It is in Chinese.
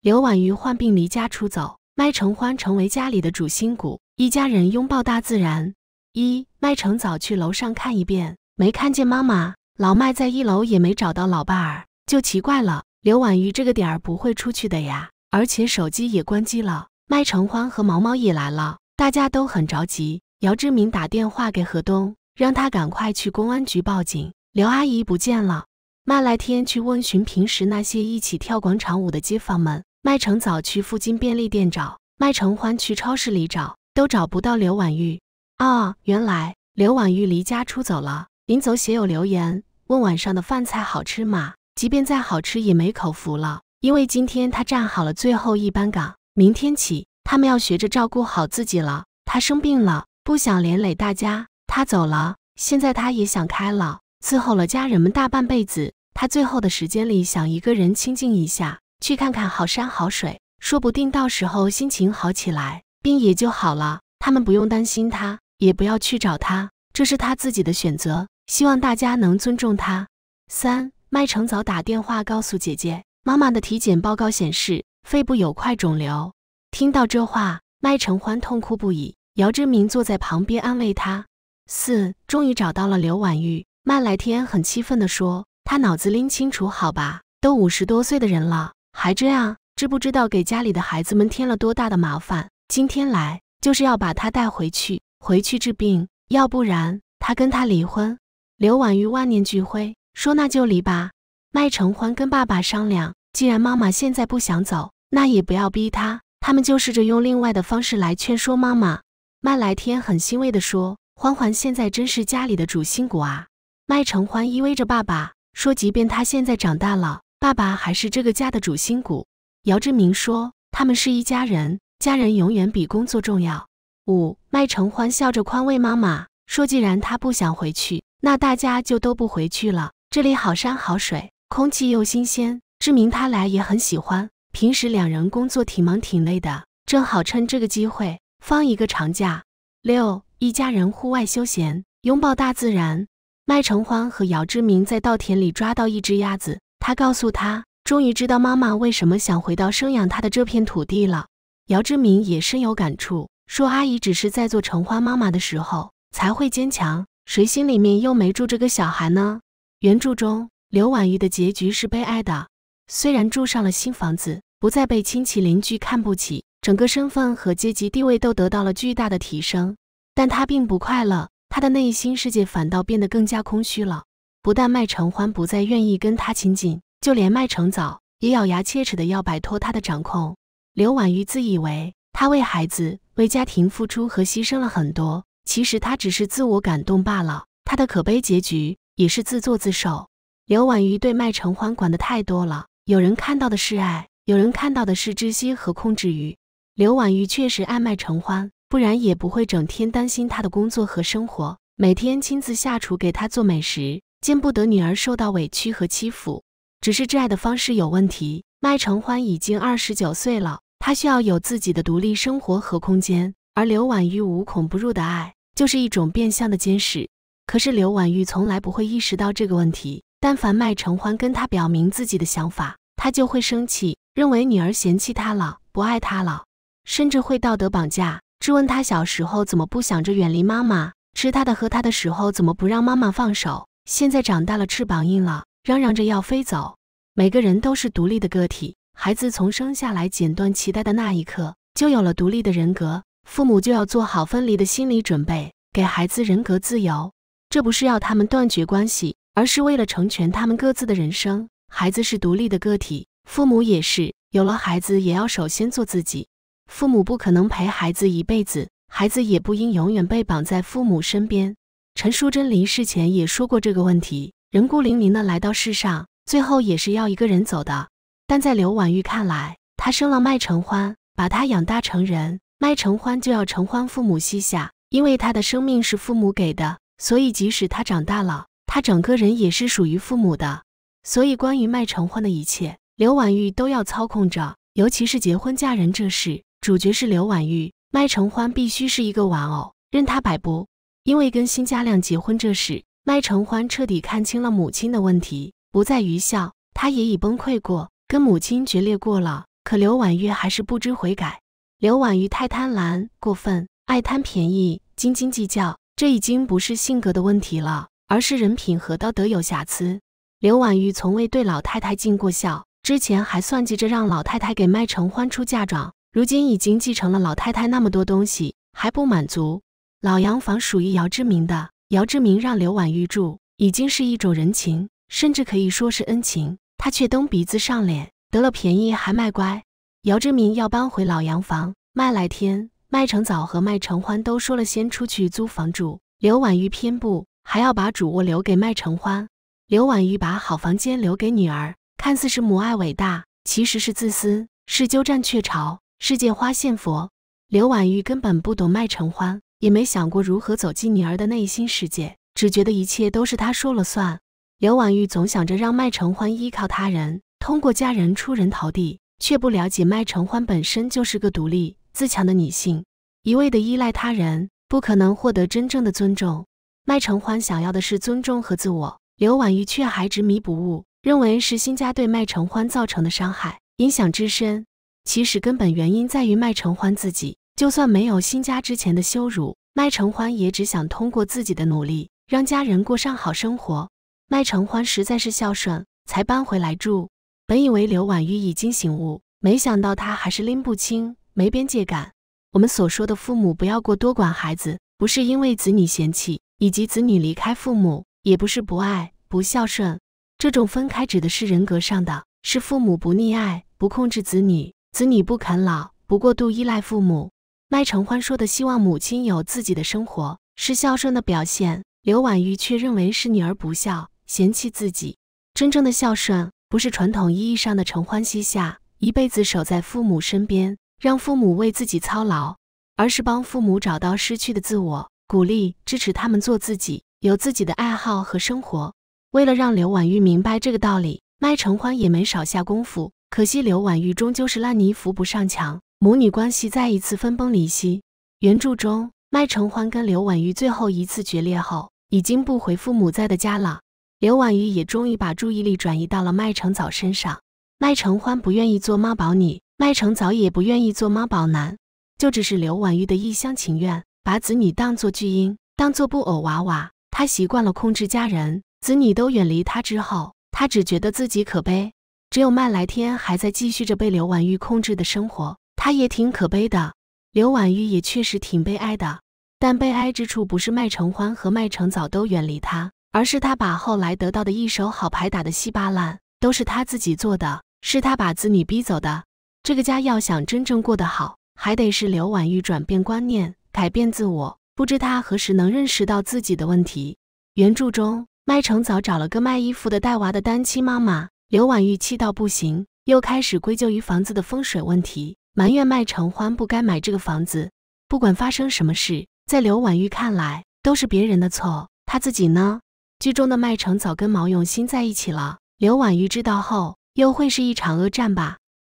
刘婉瑜患病离家出走，麦承欢成为家里的主心骨，一家人拥抱大自然。一麦承早去楼上看一遍，没看见妈妈。老麦在一楼也没找到老伴儿，就奇怪了。刘婉瑜这个点儿不会出去的呀，而且手机也关机了。麦承欢和毛毛也来了，大家都很着急。姚志明打电话给何东，让他赶快去公安局报警。刘阿姨不见了，麦来天去问询平时那些一起跳广场舞的街坊们。麦成早去附近便利店找，麦成欢去超市里找，都找不到刘婉玉。啊，原来刘婉玉离家出走了，临走写有留言，问晚上的饭菜好吃吗？即便再好吃也没口福了，因为今天他站好了最后一班岗，明天起他们要学着照顾好自己了。他生病了，不想连累大家。他走了，现在他也想开了，伺候了家人们大半辈子，他最后的时间里想一个人清静一下。去看看好山好水，说不定到时候心情好起来，病也就好了。他们不用担心他，也不要去找他，这是他自己的选择。希望大家能尊重他。三，麦成早打电话告诉姐姐，妈妈的体检报告显示肺部有块肿瘤。听到这话，麦成欢痛哭不已。姚志明坐在旁边安慰他。四，终于找到了刘婉玉。麦来天很气愤地说：“他脑子拎清楚好吧，都五十多岁的人了。”还这样，知不知道给家里的孩子们添了多大的麻烦？今天来就是要把他带回去，回去治病，要不然他跟他离婚。刘婉玉万念俱灰，说：“那就离吧。”麦承欢跟爸爸商量，既然妈妈现在不想走，那也不要逼他。他们就试着用另外的方式来劝说妈妈。麦来天很欣慰的说：“欢欢现在真是家里的主心骨啊。”麦承欢依偎着爸爸说：“即便他现在长大了。”爸爸还是这个家的主心骨，姚志明说：“他们是一家人，家人永远比工作重要。”五，麦承欢笑着宽慰妈妈说：“既然他不想回去，那大家就都不回去了。这里好山好水，空气又新鲜，志明他来也很喜欢。平时两人工作挺忙挺累的，正好趁这个机会放一个长假。”六，一家人户外休闲，拥抱大自然。麦承欢和姚志明在稻田里抓到一只鸭子。他告诉他，终于知道妈妈为什么想回到生养他的这片土地了。姚志明也深有感触，说：“阿姨只是在做橙花妈妈的时候才会坚强，谁心里面又没住这个小孩呢？”原著中，刘婉玉的结局是悲哀的。虽然住上了新房子，不再被亲戚邻居看不起，整个身份和阶级地位都得到了巨大的提升，但她并不快乐，她的内心世界反倒变得更加空虚了。不但麦承欢不再愿意跟他亲近，就连麦承早也咬牙切齿的要摆脱他的掌控。刘婉瑜自以为他为孩子、为家庭付出和牺牲了很多，其实他只是自我感动罢了。他的可悲结局也是自作自受。刘婉瑜对麦承欢管得太多了，有人看到的是爱，有人看到的是窒息和控制欲。刘婉瑜确实爱麦承欢，不然也不会整天担心他的工作和生活，每天亲自下厨给他做美食。见不得女儿受到委屈和欺负，只是挚爱的方式有问题。麦承欢已经二十九岁了，他需要有自己的独立生活和空间。而刘婉玉无孔不入的爱，就是一种变相的监视。可是刘婉玉从来不会意识到这个问题。但凡麦承欢跟她表明自己的想法，她就会生气，认为女儿嫌弃她了，不爱她了，甚至会道德绑架，质问她小时候怎么不想着远离妈妈，吃她的喝她的时候怎么不让妈妈放手。现在长大了，翅膀硬了，嚷嚷着要飞走。每个人都是独立的个体，孩子从生下来剪断脐带的那一刻，就有了独立的人格，父母就要做好分离的心理准备，给孩子人格自由。这不是要他们断绝关系，而是为了成全他们各自的人生。孩子是独立的个体，父母也是，有了孩子也要首先做自己。父母不可能陪孩子一辈子，孩子也不应永远被绑在父母身边。陈淑贞临世前也说过这个问题：人孤零零的来到世上，最后也是要一个人走的。但在刘婉玉看来，她生了麦承欢，把她养大成人，麦承欢就要承欢父母膝下，因为她的生命是父母给的，所以即使她长大了，她整个人也是属于父母的。所以，关于麦承欢的一切，刘婉玉都要操控着，尤其是结婚嫁人这事，主角是刘婉玉，麦承欢必须是一个玩偶，任她摆布。因为跟辛家亮结婚这事，麦承欢彻底看清了母亲的问题，不再愚孝。他也已崩溃过，跟母亲决裂过了。可刘婉玉还是不知悔改。刘婉玉太贪婪、过分，爱贪便宜、斤斤计较，这已经不是性格的问题了，而是人品和道德有瑕疵。刘婉玉从未对老太太尽过孝，之前还算计着让老太太给麦承欢出嫁妆，如今已经继承了老太太那么多东西，还不满足。老洋房属于姚志明的，姚志明让刘婉玉住，已经是一种人情，甚至可以说是恩情。他却蹬鼻子上脸，得了便宜还卖乖。姚志明要搬回老洋房，麦来天、麦成早和麦成欢都说了先出去租房住，刘婉玉偏不，还要把主卧留给麦成欢。刘婉玉把好房间留给女儿，看似是母爱伟大，其实是自私，是鸠占鹊巢，是借花献佛。刘婉玉根本不懂麦成欢。也没想过如何走进女儿的内心世界，只觉得一切都是她说了算。刘婉玉总想着让麦承欢依靠他人，通过家人出人头地，却不了解麦承欢本身就是个独立自强的女性，一味的依赖他人，不可能获得真正的尊重。麦承欢想要的是尊重和自我，刘婉玉却还执迷不悟，认为是新家对麦承欢造成的伤害影响之深，其实根本原因在于麦承欢自己。就算没有新家之前的羞辱，麦承欢也只想通过自己的努力让家人过上好生活。麦承欢实在是孝顺，才搬回来住。本以为刘婉玉已经醒悟，没想到她还是拎不清，没边界感。我们所说的父母不要过多管孩子，不是因为子女嫌弃以及子女离开父母，也不是不爱不孝顺。这种分开指的是人格上的，是父母不溺爱、不控制子女，子女不啃老、不过度依赖父母。麦承欢说的“希望母亲有自己的生活”是孝顺的表现，刘婉玉却认为是女儿不孝，嫌弃自己。真正的孝顺不是传统意义上的承欢膝下，一辈子守在父母身边，让父母为自己操劳，而是帮父母找到失去的自我，鼓励支持他们做自己，有自己的爱好和生活。为了让刘婉玉明白这个道理，麦承欢也没少下功夫。可惜刘婉玉终究是烂泥扶不上墙。母女关系再一次分崩离析。原著中，麦承欢跟刘婉玉最后一次决裂后，已经不回父母在的家了。刘婉玉也终于把注意力转移到了麦承早身上。麦承欢不愿意做妈宝女，麦承早也不愿意做妈宝男，就只是刘婉玉的一厢情愿，把子女当做巨婴，当做布偶娃娃。他习惯了控制家人，子女都远离他之后，他只觉得自己可悲。只有麦来天还在继续着被刘婉玉控制的生活。他也挺可悲的，刘婉玉也确实挺悲哀的，但悲哀之处不是麦承欢和麦承早都远离他，而是他把后来得到的一手好牌打得稀巴烂，都是他自己做的，是他把子女逼走的。这个家要想真正过得好，还得是刘婉玉转变观念，改变自我。不知他何时能认识到自己的问题。原著中，麦承早找了个卖衣服的带娃的单亲妈妈，刘婉玉气到不行，又开始归咎于房子的风水问题。埋怨麦承欢不该买这个房子，不管发生什么事，在刘婉玉看来都是别人的错。她自己呢？剧中的麦承早跟毛永新在一起了，刘婉玉知道后又会是一场恶战吧？